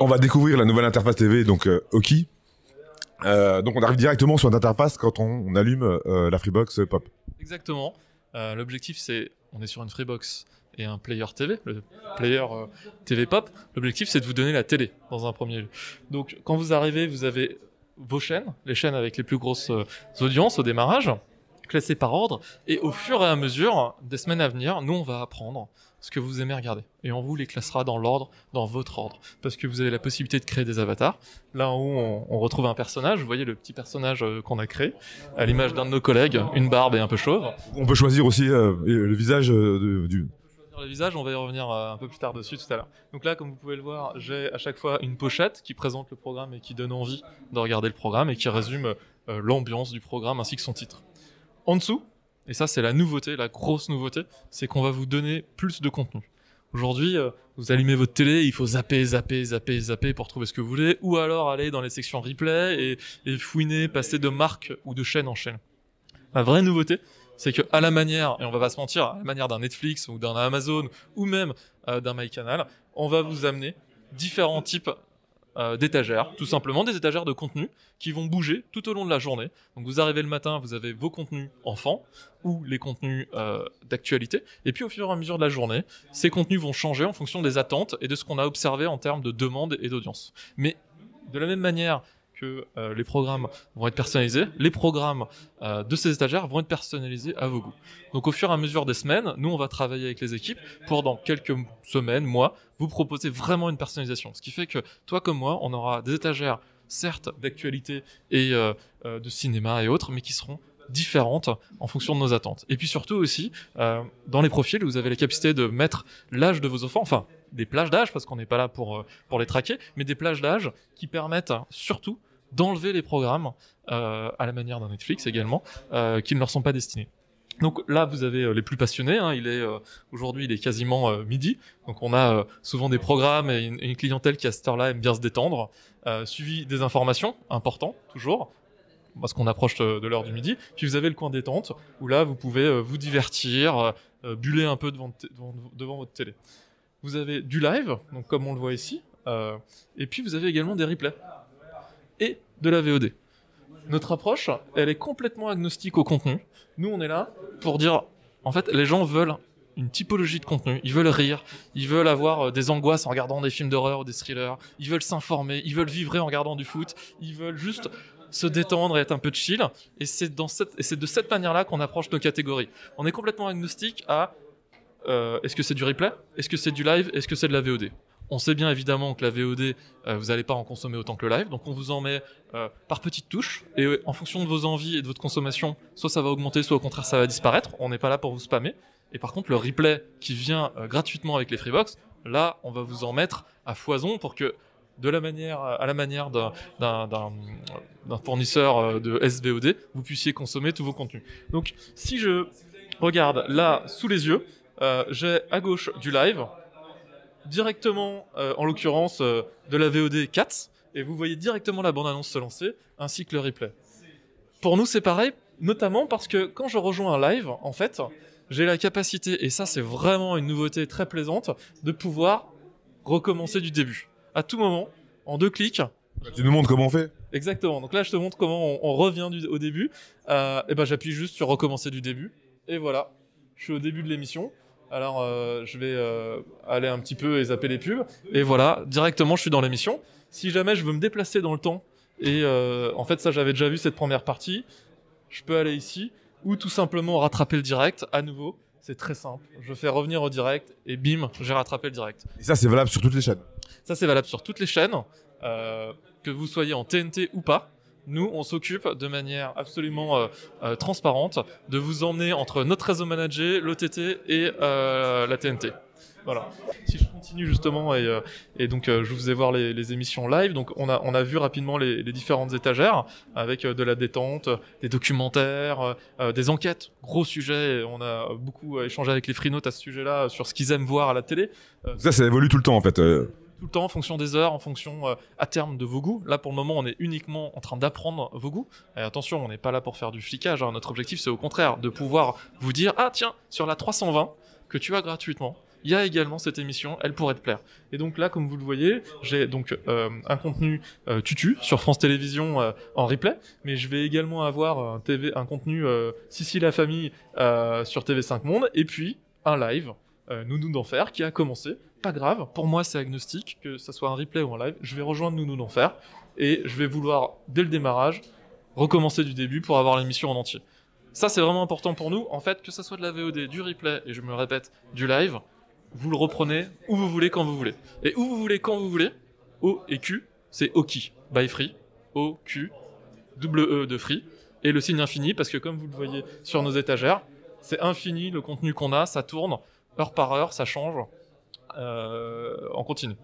on va découvrir la nouvelle interface TV, donc euh, ok. Euh, donc on arrive directement sur interface quand on, on allume euh, la Freebox Pop. Exactement. L'objectif c'est, on est sur une Freebox et un player TV, le player TV Pop. L'objectif c'est de vous donner la télé dans un premier lieu. Donc quand vous arrivez, vous avez vos chaînes, les chaînes avec les plus grosses audiences au démarrage classés par ordre. Et au fur et à mesure des semaines à venir, nous, on va apprendre ce que vous aimez regarder. Et on vous les classera dans l'ordre, dans votre ordre. Parce que vous avez la possibilité de créer des avatars. Là où on, on retrouve un personnage, vous voyez le petit personnage euh, qu'on a créé, à l'image d'un de nos collègues, une barbe et un peu chauve. On peut choisir aussi euh, le visage euh, du... Le visage, on va y revenir un peu plus tard dessus tout à l'heure. Donc là, comme vous pouvez le voir, j'ai à chaque fois une pochette qui présente le programme et qui donne envie de regarder le programme et qui résume l'ambiance du programme ainsi que son titre. En dessous, et ça c'est la nouveauté, la grosse nouveauté, c'est qu'on va vous donner plus de contenu. Aujourd'hui, euh, vous allumez votre télé, il faut zapper, zapper, zapper, zapper pour trouver ce que vous voulez, ou alors aller dans les sections replay et, fouiner, passer de marque ou de chaîne en chaîne. La vraie nouveauté, c'est que à la manière, et on va pas se mentir, à la manière d'un Netflix ou d'un Amazon ou même euh, d'un MyCanal, on va vous amener différents types euh, d'étagères, tout simplement des étagères de contenu qui vont bouger tout au long de la journée. Donc vous arrivez le matin, vous avez vos contenus enfants ou les contenus euh, d'actualité, et puis au fur et à mesure de la journée, ces contenus vont changer en fonction des attentes et de ce qu'on a observé en termes de demande et d'audience. Mais de la même manière euh, les programmes vont être personnalisés, les programmes euh, de ces étagères vont être personnalisés à vos goûts. Donc au fur et à mesure des semaines, nous on va travailler avec les équipes pour dans quelques semaines, mois, vous proposer vraiment une personnalisation. Ce qui fait que toi comme moi, on aura des étagères certes d'actualité et euh, de cinéma et autres, mais qui seront différentes en fonction de nos attentes. Et puis surtout aussi, dans les profils, vous avez la capacité de mettre l'âge de vos enfants, enfin des plages d'âge, parce qu'on n'est pas là pour, pour les traquer, mais des plages d'âge qui permettent surtout d'enlever les programmes, euh, à la manière d'un Netflix également, euh, qui ne leur sont pas destinés. Donc là, vous avez euh, les plus passionnés. Hein. aujourd'hui, il est quasiment midi. Donc on a souvent des programmes et une, clientèle qui à cette heure-là aime bien se détendre, suivi des informations, importantes toujours, parce qu'on approche de l'heure du midi. Puis vous avez le coin détente où là, vous pouvez vous divertir, buller un peu devant, devant, votre télé. Vous avez du live, donc comme on le voit ici, et puis vous avez également des replays et de la VOD. Notre approche, elle est complètement agnostique au contenu. Nous, on est là pour dire, en fait, les gens veulent une typologie de contenu. Ils veulent rire, ils veulent avoir euh, des angoisses en regardant des films d'horreur ou des thrillers, ils veulent s'informer, ils veulent vivre en regardant du foot, ils veulent juste se détendre et être un peu chill. Et c'est et c'est de cette manière-là qu'on approche nos catégories. On est complètement agnostique à euh, est-ce que c'est du replay, est-ce que c'est du live, est-ce que c'est de la VOD. On sait bien évidemment que la VOD, euh, vous n'allez pas en consommer autant que le live, donc on vous en met euh, par petites touches, et euh, en fonction de vos envies et de votre consommation, soit ça va augmenter, soit au contraire ça va disparaître, on n'est pas là pour vous spammer. Et par contre, le replay qui vient gratuitement avec les Freebox, là, on va vous en mettre à foison pour que de la manière à la manière d'un fournisseur de SVOD, vous puissiez consommer tous vos contenus. Donc si je regarde là sous les yeux, j'ai à gauche du live, directement, euh, en l'occurrence, euh, de la VOD 4, et vous voyez directement la bande-annonce se lancer, ainsi que le replay. Pour nous, c'est pareil, notamment parce que quand je rejoins un live, en fait, j'ai la capacité, et ça c'est vraiment une nouveauté très plaisante, de pouvoir recommencer du début. À tout moment, en deux clics. Bah, tu nous montres comment on fait Exactement. Donc là, je te montre comment on, revient au début. Euh, et ben, j'appuie juste sur recommencer du début. Et voilà, je suis au début de l'émission. Alors, euh, je vais euh, aller un petit peu et zapper les pubs. Et voilà, directement, je suis dans l'émission. Si jamais je veux me déplacer dans le temps, et euh, en fait, ça, j'avais déjà vu cette première partie, je peux aller ici, ou tout simplement rattraper le direct à nouveau. C'est très simple. Je fais revenir au direct, et bim, j'ai rattrapé le direct. Et ça, c'est valable sur toutes les chaînes Ça, c'est valable sur toutes les chaînes, que vous soyez en TNT ou pas. Nous, on s'occupe de manière absolument euh, euh, transparente de vous emmener entre notre réseau manager, l'OTT et euh, la TNT. Voilà. Si je continue justement et, donc je vous ai voir les, émissions live. Donc on a on a vu rapidement les, différentes étagères avec de la détente, des documentaires, des enquêtes, gros sujet. On a beaucoup échangé avec les frinotes à ce sujet-là sur ce qu'ils aiment voir à la télé. Ça, ça évolue tout le temps en fait tout le temps en fonction des heures, en fonction euh, à terme de vos goûts. Là, pour le moment, on est uniquement en train d'apprendre vos goûts. Et attention, on n'est pas là pour faire du flicage. Hein. Notre objectif, c'est au contraire de pouvoir vous dire ah tiens, sur la 320 que tu as gratuitement, il y a également cette émission, elle pourrait te plaire. Et donc là, comme vous le voyez, j'ai donc euh, un contenu euh, tutu sur France Télévisions en replay, mais je vais également avoir un, TV, un contenu Sissi la famille sur TV5 Monde, et puis un live euh, Nounou d'Enfer qui a commencé. Pas grave, pour moi c'est agnostique, que ce soit un replay ou un live, je vais rejoindre Nounou d'Enfer et je vais vouloir, dès le démarrage, recommencer du début pour avoir l'émission en entier. Ça c'est vraiment important pour nous, en fait, que ce soit de la VOD, du replay, et je me répète, du live, vous le reprenez où vous voulez, quand vous voulez. Et où vous voulez, quand vous voulez, O et Q, c'est Oki, by Free, O, Q, double E de Free, et le signe infini, parce que comme vous le voyez sur nos étagères, c'est infini le contenu qu'on a, ça tourne, heure par heure, ça change en euh, continu.